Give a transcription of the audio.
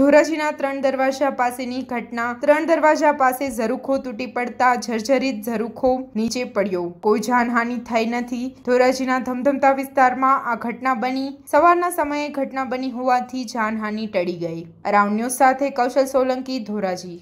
ધોરાજીના ત્રણ દરવાજા પાસેની ઘટના ત્રણ દરવાજા પાસે ઝરૂખો તૂટી પડતા જર્જરિત ઝરૂખો નીચે પડ્યો કોઈ જાનહાનિ થઈ નથી ધોરાજીના ધમધમતા વિસ્તારમાં આ ઘટના બની સવારના સમયે ઘટના બની હોવાથી જાનહાનિ ટળી ગઈ અરાઉન્ડ સાથે કૌશલ સોલંકી ધોરાજી